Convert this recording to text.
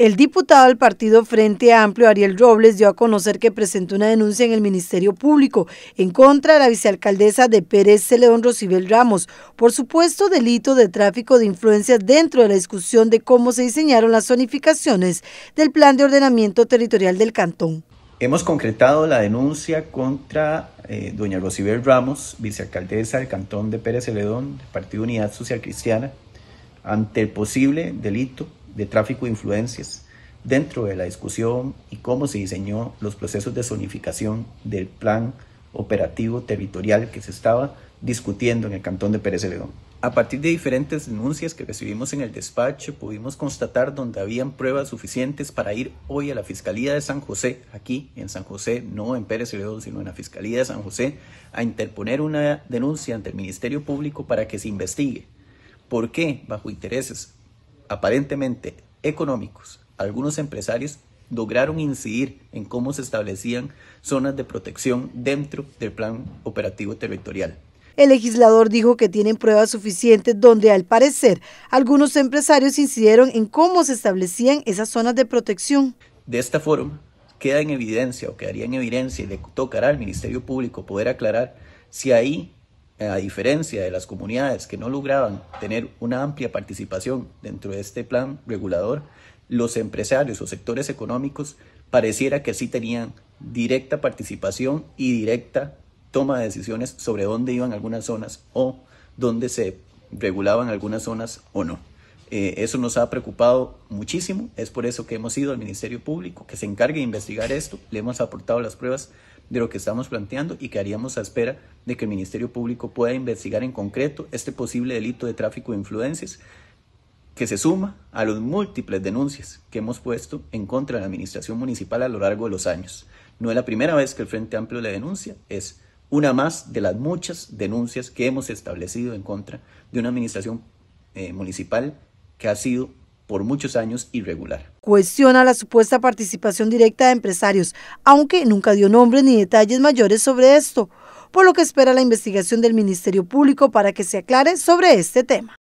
El diputado del partido Frente Amplio, Ariel Robles, dio a conocer que presentó una denuncia en el Ministerio Público en contra de la vicealcaldesa de Pérez Celedón Rocibel Ramos por supuesto delito de tráfico de influencias dentro de la discusión de cómo se diseñaron las zonificaciones del Plan de Ordenamiento Territorial del Cantón. Hemos concretado la denuncia contra eh, doña Rocibel Ramos, vicealcaldesa del Cantón de Pérez Celedón, del Partido Unidad Social Cristiana, ante el posible delito de tráfico de influencias dentro de la discusión y cómo se diseñó los procesos de zonificación del plan operativo territorial que se estaba discutiendo en el cantón de Pérez Celedón. A partir de diferentes denuncias que recibimos en el despacho, pudimos constatar donde habían pruebas suficientes para ir hoy a la Fiscalía de San José, aquí en San José, no en Pérez Celedón, sino en la Fiscalía de San José, a interponer una denuncia ante el Ministerio Público para que se investigue. ¿Por qué? Bajo intereses aparentemente económicos, algunos empresarios lograron incidir en cómo se establecían zonas de protección dentro del plan operativo territorial. El legislador dijo que tienen pruebas suficientes donde, al parecer, algunos empresarios incidieron en cómo se establecían esas zonas de protección. De esta forma, queda en evidencia o quedaría en evidencia y le tocará al Ministerio Público poder aclarar si ahí eh, a diferencia de las comunidades que no lograban tener una amplia participación dentro de este plan regulador, los empresarios o sectores económicos pareciera que sí tenían directa participación y directa toma de decisiones sobre dónde iban algunas zonas o dónde se regulaban algunas zonas o no. Eh, eso nos ha preocupado muchísimo, es por eso que hemos ido al Ministerio Público que se encargue de investigar esto, le hemos aportado las pruebas de lo que estamos planteando y que haríamos a espera de que el Ministerio Público pueda investigar en concreto este posible delito de tráfico de influencias que se suma a los múltiples denuncias que hemos puesto en contra de la Administración Municipal a lo largo de los años. No es la primera vez que el Frente Amplio le denuncia, es una más de las muchas denuncias que hemos establecido en contra de una Administración eh, Municipal que ha sido por muchos años irregular. Cuestiona la supuesta participación directa de empresarios, aunque nunca dio nombres ni detalles mayores sobre esto, por lo que espera la investigación del Ministerio Público para que se aclare sobre este tema.